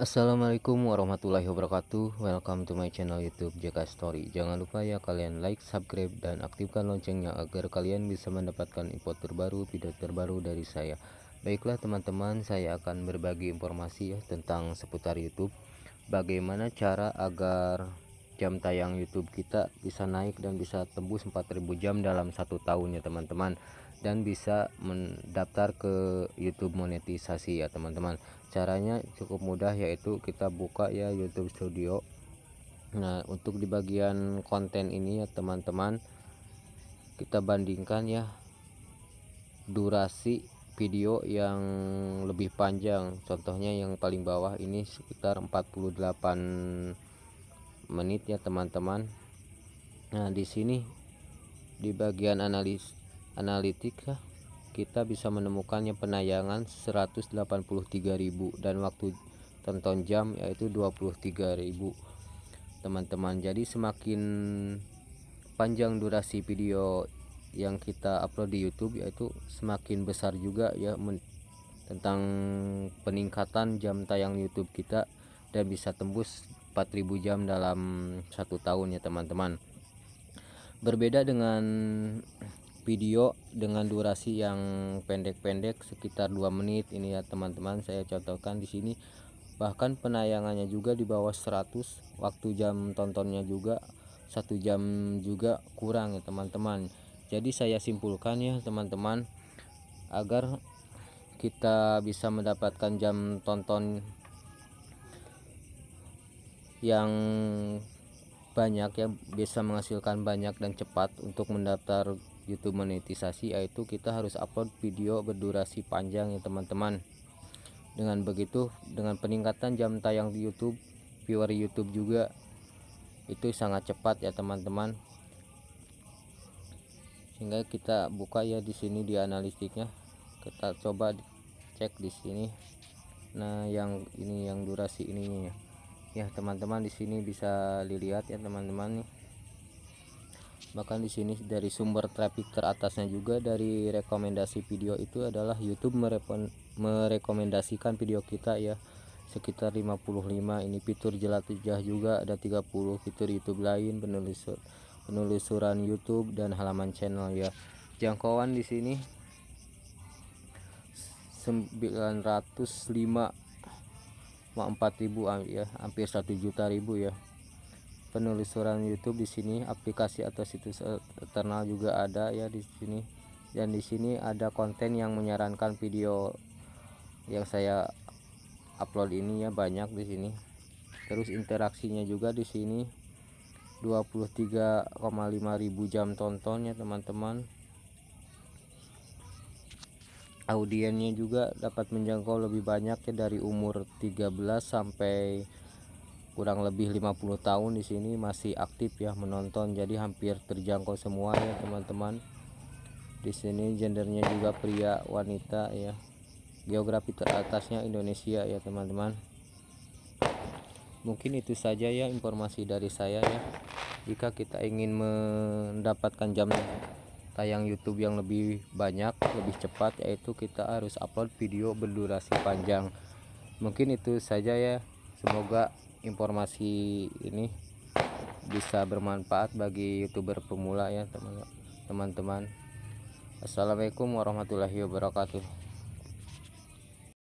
Assalamualaikum warahmatullahi wabarakatuh Welcome to my channel youtube JK Story Jangan lupa ya kalian like, subscribe, dan aktifkan loncengnya Agar kalian bisa mendapatkan info terbaru, video terbaru dari saya Baiklah teman-teman saya akan berbagi informasi ya tentang seputar youtube Bagaimana cara agar jam tayang YouTube kita bisa naik dan bisa tembus 4000 jam dalam satu tahun ya teman-teman dan bisa mendaftar ke YouTube monetisasi ya teman-teman caranya cukup mudah yaitu kita buka ya YouTube Studio nah untuk di bagian konten ini ya teman-teman kita bandingkan ya durasi video yang lebih panjang contohnya yang paling bawah ini sekitar 48 menit ya teman-teman nah di sini di bagian analis analitik kita bisa menemukannya penayangan 183.000 dan waktu tonton jam yaitu 23.000 teman-teman jadi semakin panjang durasi video yang kita upload di YouTube yaitu semakin besar juga ya tentang peningkatan jam tayang YouTube kita dan bisa tembus 4000 jam dalam satu tahun ya teman-teman berbeda dengan video dengan durasi yang pendek-pendek sekitar 2 menit ini ya teman-teman saya contohkan di sini bahkan penayangannya juga di bawah 100 waktu jam tontonnya juga satu jam juga kurang ya teman-teman jadi saya simpulkan ya teman-teman agar kita bisa mendapatkan jam tonton yang banyak yang bisa menghasilkan banyak dan cepat untuk mendaftar YouTube monetisasi yaitu kita harus upload video berdurasi panjang ya teman-teman dengan begitu dengan peningkatan jam tayang di YouTube viewer YouTube juga itu sangat cepat ya teman-teman sehingga kita buka ya di sini di analistiknya kita coba cek di sini nah yang ini yang durasi ini ya ya teman-teman di sini bisa dilihat ya teman-teman nih bahkan di sini dari sumber traffic teratasnya juga dari rekomendasi video itu adalah YouTube merekomendasikan video kita ya sekitar 55 ini fitur jelajah juga ada 30 fitur YouTube lain penelusur penelusuran YouTube dan halaman channel ya jangkauan di sini 905 4000 ah, ya hampir 1 juta ribu ya penelusuran YouTube di sini aplikasi atau situs internal juga ada ya di sini dan di sini ada konten yang menyarankan video yang saya upload ini ya banyak di sini terus interaksinya juga di sini 23,5 ribu jam tontonnya teman-teman audiennya juga dapat menjangkau lebih banyak ya dari umur 13 sampai kurang lebih 50 tahun di sini masih aktif ya menonton jadi hampir terjangkau semua ya teman-teman di sini gendernya juga pria wanita ya geografi teratasnya Indonesia ya teman-teman mungkin itu saja ya informasi dari saya ya jika kita ingin mendapatkan jam tayang YouTube yang lebih banyak lebih cepat yaitu kita harus upload video berdurasi panjang mungkin itu saja ya semoga informasi ini bisa bermanfaat bagi youtuber pemula ya teman-teman assalamualaikum warahmatullahi wabarakatuh